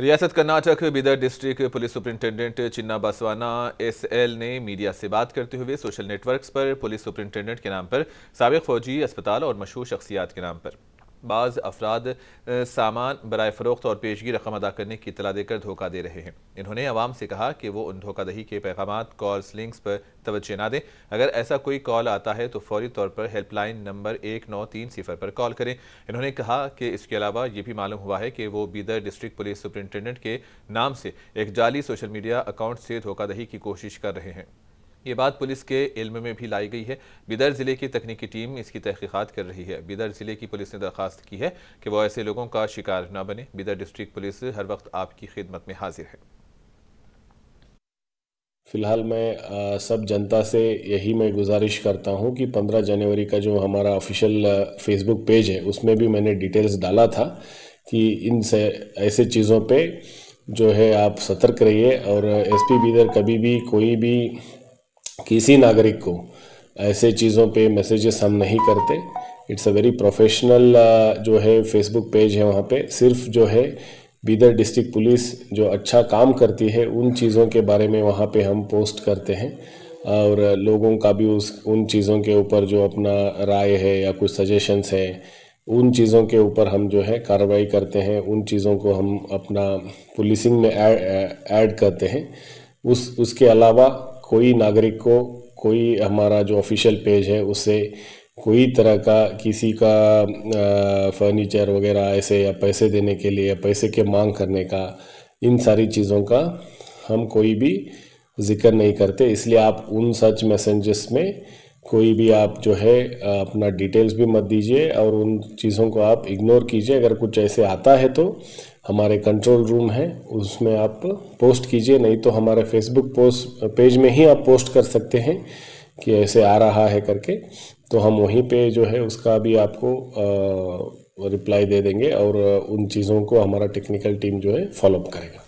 रियासत Karnataka Bidar district police superintendent Chinna Basavana SL ने media से बात करते हुए सोशल नेटवर्क्स पर पुलिस सुप्रिंटेंडेंट के नाम पर सबक फौजी अस्पताल और मशहूर शख्सियात के नाम पर बाज़ अफराद सामान बरए फ़रोख्त और पेशगी रकम अदा करने की इतला देकर धोखा दे रहे हैं इन्होंने आवाम से कहा कि वो उन धोखादही के पैगाम कॉल्स लिंक्स पर तोज्जह ना दें अगर ऐसा कोई कॉल आता है तो फौरी तौर पर हेल्पलाइन नंबर एक नौ तीन सिफर पर कॉल करें इन्होंने कहा कि इसके अलावा ये भी मालूम हुआ है कि वो बीदर डिस्ट्रिक्ट पुलिस सुप्रिंटेंडेंट के नाम से एक जाली सोशल मीडिया अकाउंट से धोखादही की कोशिश कर रहे हैं ये बात पुलिस के इल्म में भी लाई गई है बिदर ज़िले की तकनीकी टीम इसकी तहकीक़ात कर रही है बिदर ज़िले की पुलिस ने दरख्वास्त की है कि वह ऐसे लोगों का शिकार न बने बिदर डिस्ट्रिक्ट पुलिस हर वक्त आपकी खिदमत में हाजिर है फ़िलहाल मैं सब जनता से यही मैं गुजारिश करता हूँ कि 15 जनवरी का जो हमारा ऑफिशियल फेसबुक पेज है उसमें भी मैंने डिटेल्स डाला था कि इन से ऐसे चीज़ों पे जो है आप सतर्क रहिए और एसपी बीदर कभी भी कोई भी किसी नागरिक को ऐसे चीज़ों पे मैसेजेस हम नहीं करते इट्स अ वेरी प्रोफेशनल जो है फेसबुक पेज है वहाँ पे सिर्फ जो है बीदर डिस्ट्रिक्ट पुलिस जो अच्छा काम करती है उन चीज़ों के बारे में वहाँ पे हम पोस्ट करते हैं और लोगों का भी उस उन चीज़ों के ऊपर जो अपना राय है या कुछ सजेशंस है उन चीज़ों के ऊपर हम जो है कार्रवाई करते हैं उन चीज़ों को हम अपना पुलिसिंग में ऐड uh, करते हैं उस उसके अलावा कोई नागरिक को कोई हमारा जो ऑफिशियल पेज है उससे कोई तरह का किसी का फर्नीचर वगैरह ऐसे या पैसे देने के लिए या पैसे के मांग करने का इन सारी चीज़ों का हम कोई भी जिक्र नहीं करते इसलिए आप उन सच मैसेजेस में कोई भी आप जो है अपना डिटेल्स भी मत दीजिए और उन चीज़ों को आप इग्नोर कीजिए अगर कुछ ऐसे आता है तो हमारे कंट्रोल रूम है उसमें आप पोस्ट कीजिए नहीं तो हमारे फेसबुक पोस्ट पेज में ही आप पोस्ट कर सकते हैं कि ऐसे आ रहा है करके तो हम वहीं पे जो है उसका भी आपको रिप्लाई दे देंगे और उन चीज़ों को हमारा टेक्निकल टीम जो है फॉलोअप करेगा